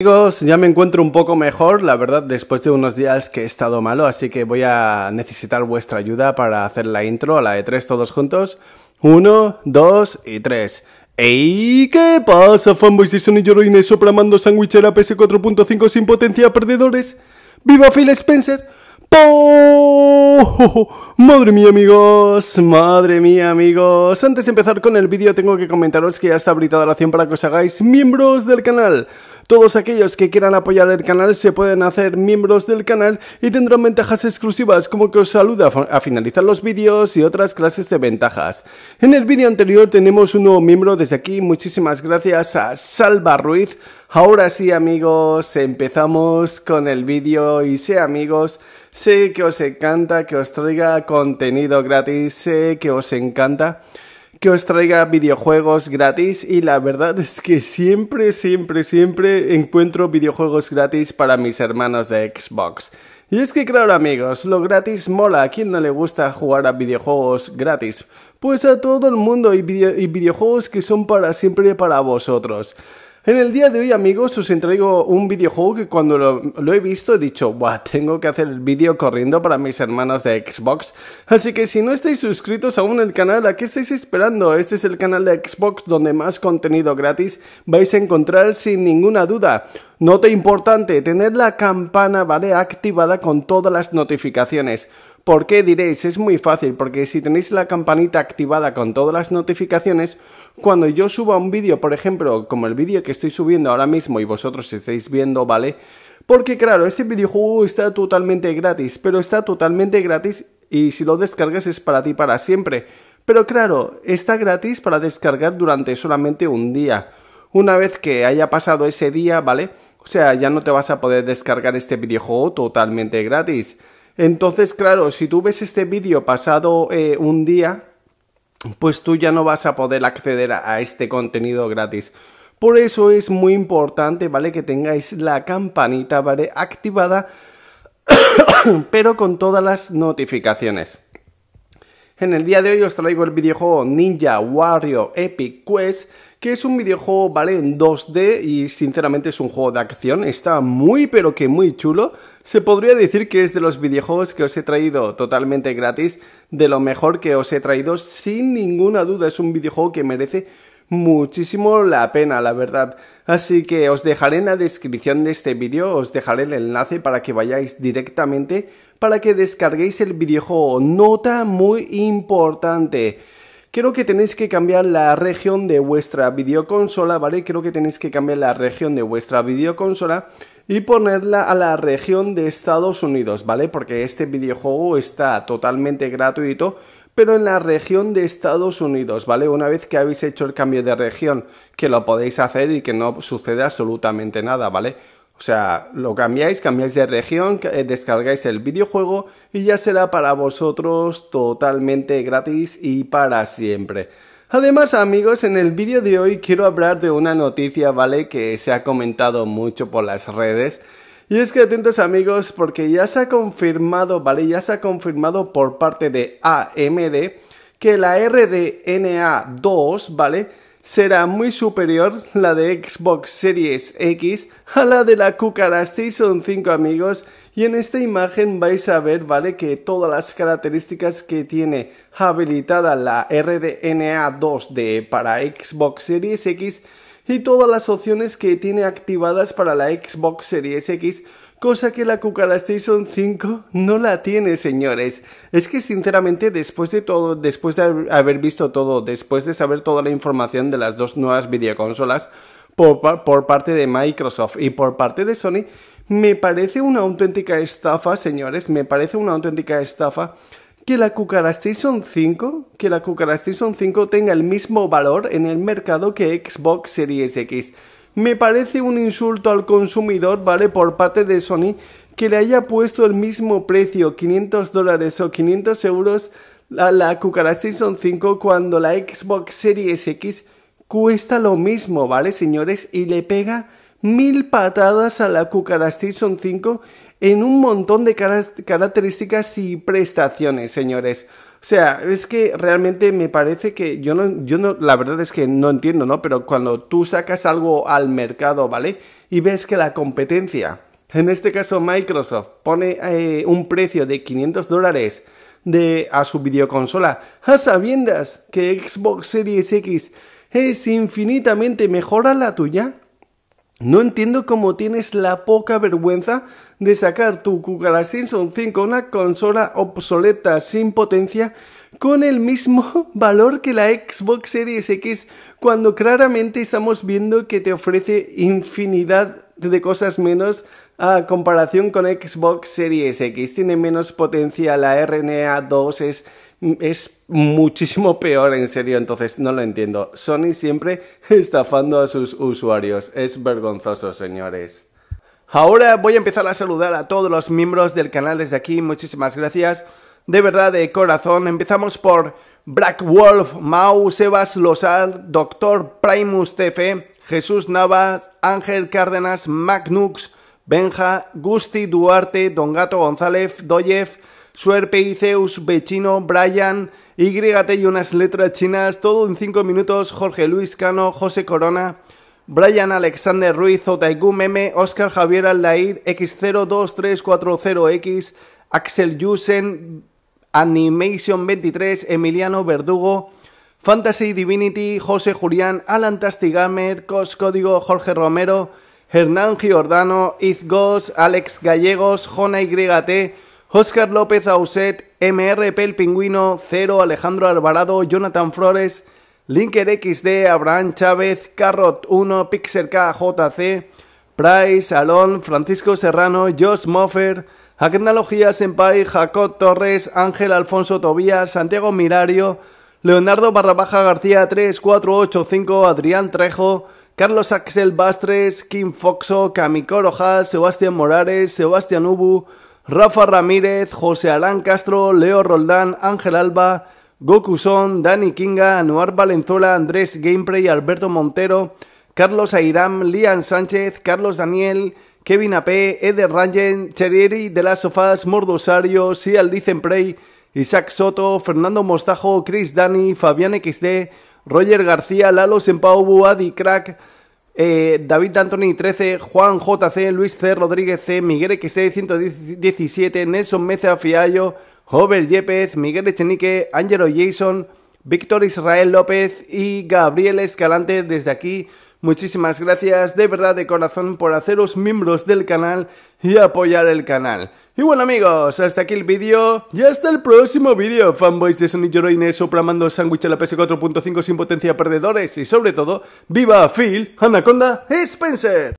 Amigos, ya me encuentro un poco mejor, la verdad, después de unos días que he estado malo, así que voy a necesitar vuestra ayuda para hacer la intro a la de tres todos juntos. Uno, dos y tres. ¡Ey! ¿Qué pasa, fanboys y yoroines soplamando sandwichera PS4.5 sin potencia perdedores? ¡Viva Phil Spencer! Madre mía amigos, madre mía amigos Antes de empezar con el vídeo tengo que comentaros que ya está habilitada la opción para que os hagáis miembros del canal Todos aquellos que quieran apoyar el canal se pueden hacer miembros del canal y tendrán ventajas exclusivas como que os saluda a finalizar los vídeos y otras clases de ventajas En el vídeo anterior tenemos un nuevo miembro desde aquí, muchísimas gracias a Salva Ruiz Ahora sí amigos, empezamos con el vídeo y sea amigos Sé que os encanta que os traiga contenido gratis, sé que os encanta que os traiga videojuegos gratis y la verdad es que siempre, siempre, siempre encuentro videojuegos gratis para mis hermanos de Xbox. Y es que claro amigos, lo gratis mola, ¿a quién no le gusta jugar a videojuegos gratis? Pues a todo el mundo y, y videojuegos que son para siempre para vosotros. En el día de hoy, amigos, os entrego un videojuego que cuando lo, he visto he dicho, Buah, tengo que hacer el vídeo corriendo para mis hermanos de Xbox. Así que si no estáis suscritos aún al canal, ¿a qué estáis esperando? Este es el canal de Xbox donde más contenido gratis vais a encontrar sin ninguna duda. Nota importante, tener la campana, ¿vale? Activada con todas las notificaciones. ¿Por qué diréis? Es muy fácil, porque si tenéis la campanita activada con todas las notificaciones, cuando yo suba un vídeo, por ejemplo, como el vídeo que estoy subiendo ahora mismo y vosotros estáis viendo, ¿vale? Porque claro, este videojuego uh, está totalmente gratis, pero está totalmente gratis y si lo descargas es para ti para siempre. Pero claro, está gratis para descargar durante solamente un día. Una vez que haya pasado ese día, ¿vale? O sea, ya no te vas a poder descargar este videojuego totalmente gratis. Entonces, claro, si tú ves este vídeo pasado eh, un día, pues tú ya no vas a poder acceder a, este contenido gratis. Por eso es muy importante, ¿vale? Que tengáis la campanita, Activada, pero con todas las notificaciones. En el día de hoy os traigo el videojuego Ninja Warrior Epic Quest que es un videojuego, ¿vale? En 2D y sinceramente es un juego de acción, está muy pero que muy chulo. Se podría decir que es de los videojuegos que os he traído totalmente gratis, de lo mejor que os he traído, sin ninguna duda es un videojuego que merece muchísimo la pena, la verdad. Así que os dejaré en la descripción de este vídeo, os dejaré el enlace para que vayáis directamente para que descarguéis el videojuego. Nota muy importante creo que tenéis que cambiar la región de vuestra videoconsola, ¿vale? Creo que tenéis que cambiar la región de vuestra videoconsola y ponerla a la región de Estados Unidos, ¿vale? Porque este videojuego está totalmente gratuito pero en la región de Estados Unidos, ¿vale? Una vez que habéis hecho el cambio de región, que lo podéis hacer y que no sucede absolutamente nada, ¿vale? O sea, lo cambiáis, cambiáis de región, eh, descargáis el videojuego y ya será para vosotros totalmente gratis y para siempre. Además amigos, en el vídeo de hoy quiero hablar de una noticia, ¿vale? Que se ha comentado mucho por las redes. Y es que atentos amigos, porque ya se ha confirmado, ¿vale? Ya se ha confirmado por parte de AMD que la RDNA 2, ¿vale? será muy superior la de Xbox Series X a la de la y son 5 amigos y en esta imagen vais a ver, ¿vale? Que todas las características que tiene habilitada la RDNA 2 d para Xbox Series X y todas las opciones que tiene activadas para la Xbox Series X, cosa que la Station 5 no la tiene, señores. Es que sinceramente, después de todo, después de haber visto todo, después de saber toda la información de las dos nuevas videoconsolas, por, por parte de Microsoft y por parte de Sony, me parece una auténtica estafa, señores, me parece una auténtica estafa que la Cucara Station 5, que la Station 5 tenga el mismo valor en el mercado que Xbox Series X. Me parece un insulto al consumidor, ¿vale? Por parte de Sony, que le haya puesto el mismo precio, 500 dólares o 500 euros, a la Cucara Station 5 cuando la Xbox Series X cuesta lo mismo, ¿vale, señores? Y le pega mil patadas a la station 5 en un montón de características y prestaciones, señores. O sea, es que realmente me parece que yo no, yo no, la verdad es que no entiendo, ¿no? Pero cuando tú sacas algo al mercado, ¿vale? Y ves que la competencia, en este caso Microsoft, pone eh, un precio de 500 dólares de, a su videoconsola, a sabiendas que Xbox Series X es infinitamente mejor a la tuya, no entiendo cómo tienes la poca vergüenza de sacar tu Cucara Simpson 5, una consola obsoleta sin potencia, con el mismo valor que la Xbox Series X, cuando claramente estamos viendo que te ofrece infinidad de cosas menos a comparación con Xbox Series X. Tiene menos potencia, la RNA 2 es es muchísimo peor, en serio, entonces no lo entiendo. Sony siempre estafando a sus usuarios. Es vergonzoso, señores. Ahora voy a empezar a saludar a todos los miembros del canal desde aquí. Muchísimas gracias. De verdad, de corazón. Empezamos por Black Wolf, Mau, Sebas losal Doctor Primus TF, Jesús Navas, Ángel Cárdenas, Magnux, Benja, Gusti Duarte, Don Gato González, Doyev, Suerpe, Zeus, Bechino, Brian, YT y unas letras chinas, todo en 5 minutos, Jorge Luis Cano, José Corona, Brian Alexander Ruiz, Otaigu Meme, Oscar Javier Aldair, X02340X, Axel Yusen, Animation23, Emiliano Verdugo, Fantasy Divinity, José Julián, Alan Tastigamer, Cos Código, Jorge Romero, Hernán Giordano, Izgos, Alex Gallegos, Jona YT, Oscar López Auset, MRP El Pingüino, Cero, Alejandro Alvarado, Jonathan Flores, Linker XD, Abraham Chávez, Carrot 1, Pixel KJC, Price, Alon, Francisco Serrano, Josh Moffer, Tecnología Senpai, Jacob Torres, Ángel Alfonso Tobías, Santiago Mirario, Leonardo Barrabaja García 3485, Adrián Trejo, Carlos Axel Bastres, Kim Foxo, camico rojas, Sebastián Morales, Sebastián Ubu, Rafa Ramírez, José Alán Castro, Leo Roldán, Ángel Alba, Goku Son, Dani Kinga, Anuar Valenzuela, Andrés Gameplay, Alberto Montero, Carlos Airam, Lian Sánchez, Carlos Daniel, Kevin AP, Eder Rangen, Cherieri de las Sofás, Mordosario, Sial Dicen Isaac Soto, Fernando Mostajo, Chris Dani, Fabián XD, Roger García, Lalos Sempau, Adi Crack, eh, David Anthony 13, Juan JC, Luis C, Rodríguez C, Miguel XT 117, Nelson Meza Fiallo, Robert Yepes, Miguel Echenique, Angelo Jason, Víctor Israel López y Gabriel Escalante desde aquí. Muchísimas gracias de verdad de corazón por haceros miembros del canal y apoyar el canal. Y bueno amigos, hasta aquí el vídeo y hasta el próximo vídeo. Fanboys de Sonic Heroines Supramando sándwich a la PS4.5 sin potencia perdedores y sobre todo, ¡viva Phil, Anaconda y Spencer!